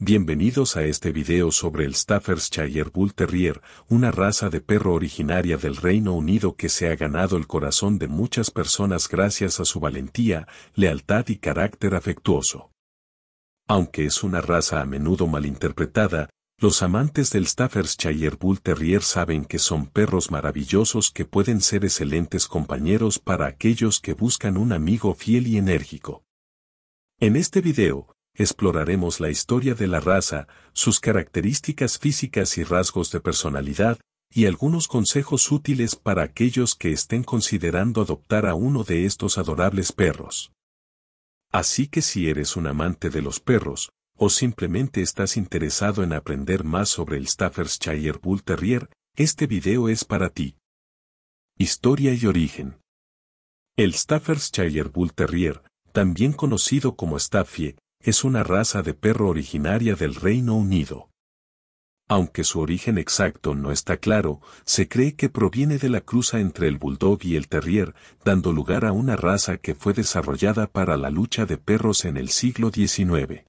Bienvenidos a este video sobre el Staffordshire Bull Terrier, una raza de perro originaria del Reino Unido que se ha ganado el corazón de muchas personas gracias a su valentía, lealtad y carácter afectuoso. Aunque es una raza a menudo malinterpretada, los amantes del Staffordshire Bull Terrier saben que son perros maravillosos que pueden ser excelentes compañeros para aquellos que buscan un amigo fiel y enérgico. En este video, exploraremos la historia de la raza, sus características físicas y rasgos de personalidad, y algunos consejos útiles para aquellos que estén considerando adoptar a uno de estos adorables perros. Así que si eres un amante de los perros, o simplemente estás interesado en aprender más sobre el Staffordshire Bull Terrier, este video es para ti. Historia y origen. El Staffordshire Bull Terrier, también conocido como Staffie, es una raza de perro originaria del Reino Unido. Aunque su origen exacto no está claro, se cree que proviene de la cruza entre el bulldog y el terrier, dando lugar a una raza que fue desarrollada para la lucha de perros en el siglo XIX.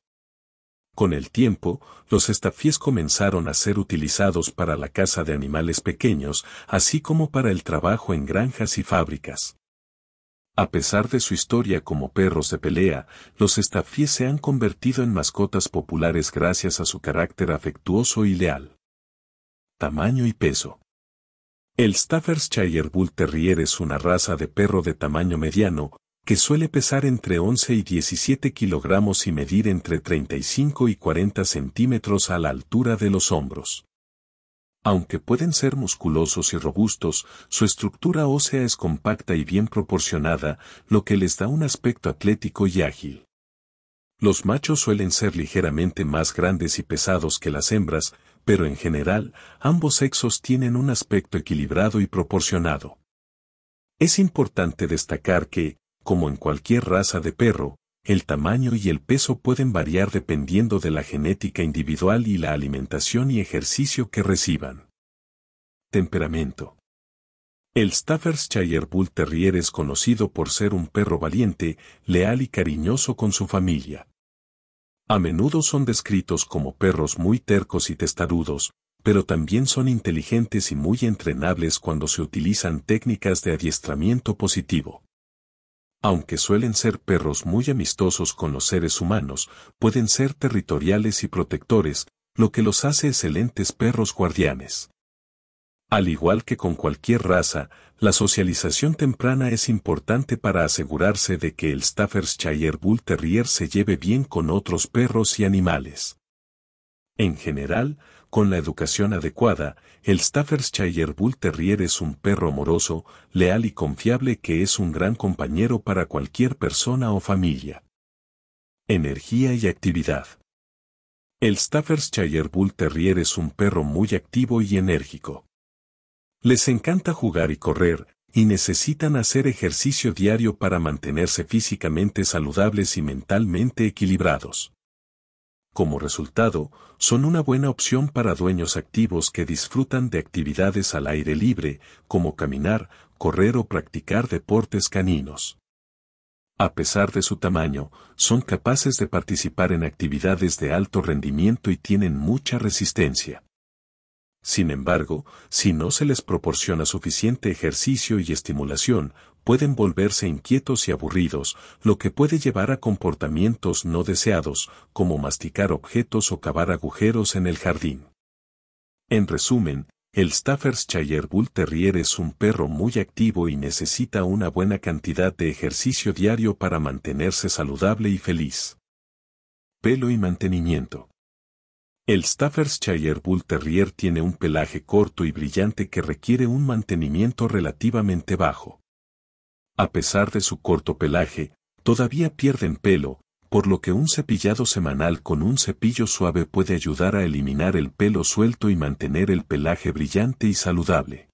Con el tiempo, los estafíes comenzaron a ser utilizados para la caza de animales pequeños, así como para el trabajo en granjas y fábricas. A pesar de su historia como perros de pelea, los estafíes se han convertido en mascotas populares gracias a su carácter afectuoso y leal. Tamaño y peso. El Staffordshire Bull Terrier es una raza de perro de tamaño mediano, que suele pesar entre 11 y 17 kilogramos y medir entre 35 y 40 centímetros a la altura de los hombros. Aunque pueden ser musculosos y robustos, su estructura ósea es compacta y bien proporcionada, lo que les da un aspecto atlético y ágil. Los machos suelen ser ligeramente más grandes y pesados que las hembras, pero en general, ambos sexos tienen un aspecto equilibrado y proporcionado. Es importante destacar que, como en cualquier raza de perro, el tamaño y el peso pueden variar dependiendo de la genética individual y la alimentación y ejercicio que reciban. Temperamento. El Staffordshire Bull Terrier es conocido por ser un perro valiente, leal y cariñoso con su familia. A menudo son descritos como perros muy tercos y testarudos, pero también son inteligentes y muy entrenables cuando se utilizan técnicas de adiestramiento positivo aunque suelen ser perros muy amistosos con los seres humanos, pueden ser territoriales y protectores, lo que los hace excelentes perros guardianes. Al igual que con cualquier raza, la socialización temprana es importante para asegurarse de que el Staffordshire Bull Terrier se lleve bien con otros perros y animales. En general, con la educación adecuada, el Staffordshire Bull Terrier es un perro amoroso, leal y confiable que es un gran compañero para cualquier persona o familia. Energía y actividad. El Staffordshire Bull Terrier es un perro muy activo y enérgico. Les encanta jugar y correr, y necesitan hacer ejercicio diario para mantenerse físicamente saludables y mentalmente equilibrados. Como resultado, son una buena opción para dueños activos que disfrutan de actividades al aire libre, como caminar, correr o practicar deportes caninos. A pesar de su tamaño, son capaces de participar en actividades de alto rendimiento y tienen mucha resistencia. Sin embargo, si no se les proporciona suficiente ejercicio y estimulación, pueden volverse inquietos y aburridos, lo que puede llevar a comportamientos no deseados, como masticar objetos o cavar agujeros en el jardín. En resumen, el Staffordshire Bull Terrier es un perro muy activo y necesita una buena cantidad de ejercicio diario para mantenerse saludable y feliz. Pelo y mantenimiento. El Staffordshire Bull Terrier tiene un pelaje corto y brillante que requiere un mantenimiento relativamente bajo. A pesar de su corto pelaje, todavía pierden pelo, por lo que un cepillado semanal con un cepillo suave puede ayudar a eliminar el pelo suelto y mantener el pelaje brillante y saludable.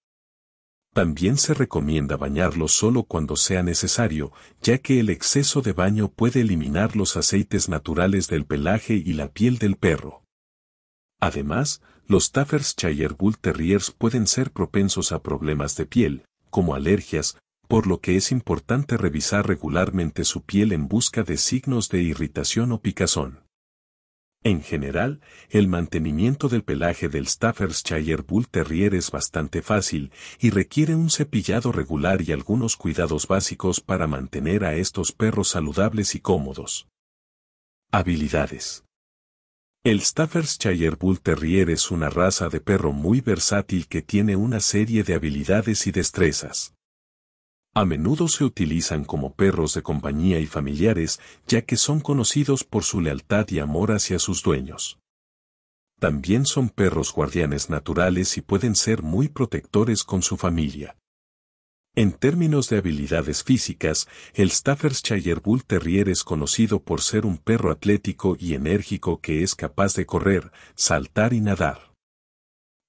También se recomienda bañarlo solo cuando sea necesario, ya que el exceso de baño puede eliminar los aceites naturales del pelaje y la piel del perro. Además, los Taffers Shire Bull Terriers pueden ser propensos a problemas de piel, como alergias, por lo que es importante revisar regularmente su piel en busca de signos de irritación o picazón. En general, el mantenimiento del pelaje del Staffordshire Bull Terrier es bastante fácil y requiere un cepillado regular y algunos cuidados básicos para mantener a estos perros saludables y cómodos. Habilidades. El Staffordshire Bull Terrier es una raza de perro muy versátil que tiene una serie de habilidades y destrezas. A menudo se utilizan como perros de compañía y familiares, ya que son conocidos por su lealtad y amor hacia sus dueños. También son perros guardianes naturales y pueden ser muy protectores con su familia. En términos de habilidades físicas, el Staffordshire Bull Terrier es conocido por ser un perro atlético y enérgico que es capaz de correr, saltar y nadar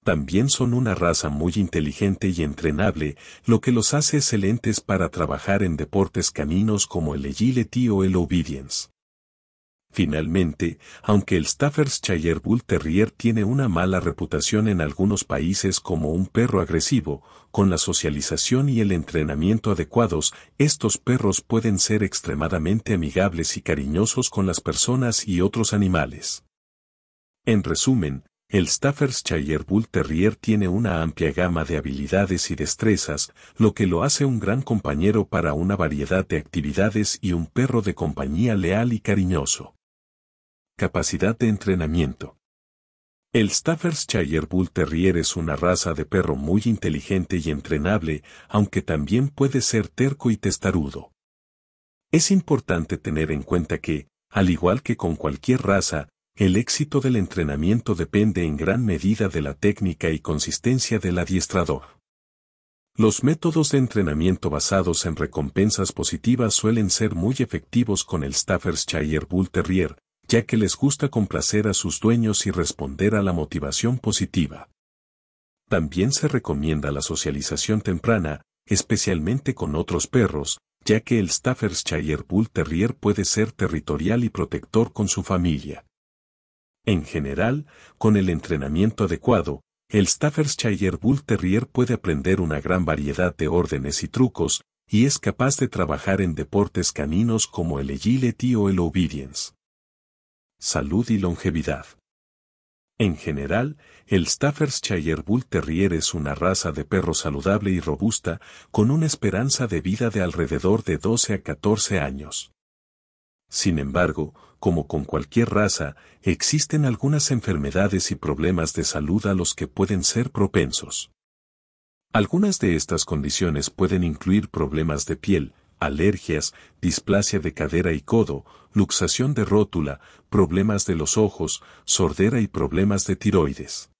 también son una raza muy inteligente y entrenable, lo que los hace excelentes para trabajar en deportes caninos como el agility o el obedience. Finalmente, aunque el Staffordshire Bull Terrier tiene una mala reputación en algunos países como un perro agresivo, con la socialización y el entrenamiento adecuados, estos perros pueden ser extremadamente amigables y cariñosos con las personas y otros animales. En resumen, el Staffordshire Bull Terrier tiene una amplia gama de habilidades y destrezas, lo que lo hace un gran compañero para una variedad de actividades y un perro de compañía leal y cariñoso. Capacidad de entrenamiento. El Staffordshire Bull Terrier es una raza de perro muy inteligente y entrenable, aunque también puede ser terco y testarudo. Es importante tener en cuenta que, al igual que con cualquier raza, el éxito del entrenamiento depende en gran medida de la técnica y consistencia del adiestrador. Los métodos de entrenamiento basados en recompensas positivas suelen ser muy efectivos con el Staffordshire Bull Terrier, ya que les gusta complacer a sus dueños y responder a la motivación positiva. También se recomienda la socialización temprana, especialmente con otros perros, ya que el Staffordshire Bull Terrier puede ser territorial y protector con su familia. En general, con el entrenamiento adecuado, el Staffordshire Bull Terrier puede aprender una gran variedad de órdenes y trucos, y es capaz de trabajar en deportes caninos como el agility o el obedience. Salud y longevidad. En general, el Staffordshire Bull Terrier es una raza de perro saludable y robusta, con una esperanza de vida de alrededor de 12 a 14 años. Sin embargo, como con cualquier raza, existen algunas enfermedades y problemas de salud a los que pueden ser propensos. Algunas de estas condiciones pueden incluir problemas de piel, alergias, displasia de cadera y codo, luxación de rótula, problemas de los ojos, sordera y problemas de tiroides.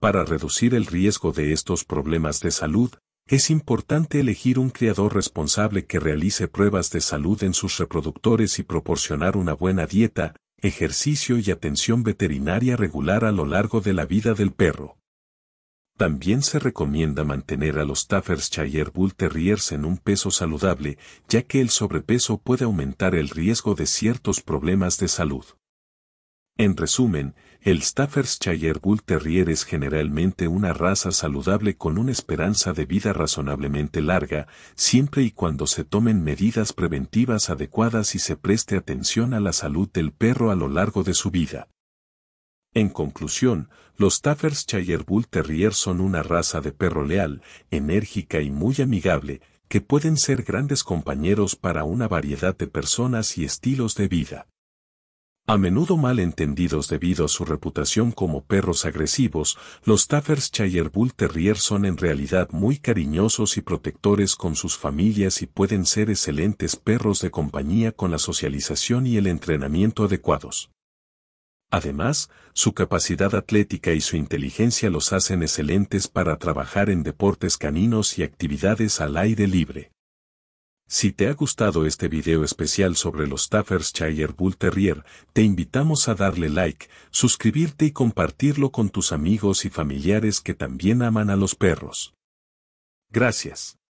Para reducir el riesgo de estos problemas de salud, es importante elegir un criador responsable que realice pruebas de salud en sus reproductores y proporcionar una buena dieta, ejercicio y atención veterinaria regular a lo largo de la vida del perro. También se recomienda mantener a los Staffordshire Bull Terriers en un peso saludable, ya que el sobrepeso puede aumentar el riesgo de ciertos problemas de salud. En resumen, el Staffordshire Bull Terrier es generalmente una raza saludable con una esperanza de vida razonablemente larga, siempre y cuando se tomen medidas preventivas adecuadas y se preste atención a la salud del perro a lo largo de su vida. En conclusión, los Staffordshire Bull Terrier son una raza de perro leal, enérgica y muy amigable, que pueden ser grandes compañeros para una variedad de personas y estilos de vida. A menudo mal entendidos debido a su reputación como perros agresivos, los Staffordshire Bull Terrier son en realidad muy cariñosos y protectores con sus familias y pueden ser excelentes perros de compañía con la socialización y el entrenamiento adecuados. Además, su capacidad atlética y su inteligencia los hacen excelentes para trabajar en deportes caninos y actividades al aire libre. Si te ha gustado este video especial sobre los Staffordshire Bull Terrier, te invitamos a darle like, suscribirte y compartirlo con tus amigos y familiares que también aman a los perros. Gracias.